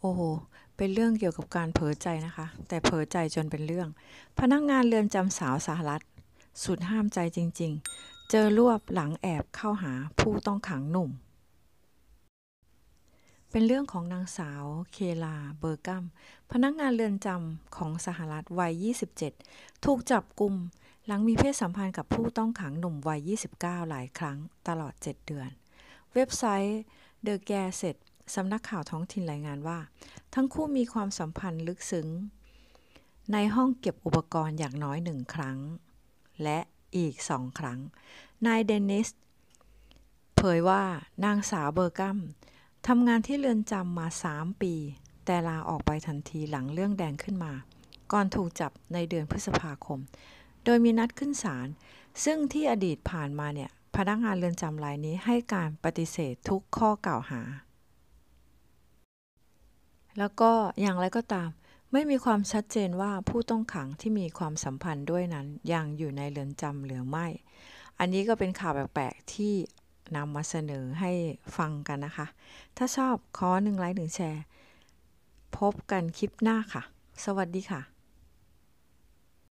โอ้โห เป็นเรื่องเกี่ยวกับการเผลอใจนะคะ แต่เผลอใจจนเป็นเรื่อง พนักงานเรือนจำสาวสหรัฐ สุดห้ามใจจริงๆ เจอรวบหลังแอบเข้าหาผู้ต้องขังหนุ่ม เป็นเรื่องของนางสาวเคลาเบอร์กัม พนักงานเรือนจำของสหรัฐวัย 27 ถูกจับกลุ่มหลังมีเพศสัมพันธ์กับผู้ต้องขังหนุ่มวัย 29 หลายครั้งตลอด 7 เดือน เว็บไซต์ The g a z e t สำนักข่าวท้องถิ่นรายงานว่า ทั้งคู่มีความสัมพันธ์ลึกซึ้ง ในห้องเก็บอุปกรณ์อย่างน้อยหนึ่งครั้ง และอีกสองครั้ง นายเดนิสเผยว่านางสาวเบอร์กัมทำงานที่เรือนจำมา 3 ปี แต่ลาออกไปทันทีหลังเรื่องแดงขึ้นมา ก่อนถูกจับในเดือนพฤษภาคม โดยมีนัดขึ้นศาลซึ่งที่อดีตผ่านมาเนี่ยพนักงานเรือนจำรายนี้ให้การปฏิเสธทุกข้อกล่าวหาแล้วก็อย่างไรก็ตามไม่มีความชัดเจนว่าผู้ต้องขังที่มีความสัมพันธ์ด้วยนั้น ยังอยู่ในเรือนจำหรือไม่ อันนี้ก็เป็นข่าวแปลกๆที่นำมาเสนอให้ฟังกันนะคะ ถ้าชอบขอหนึ่งไลค์หนึ่งแชร์ พบกันคลิปหน้าค่ะ สวัสดีค่ะ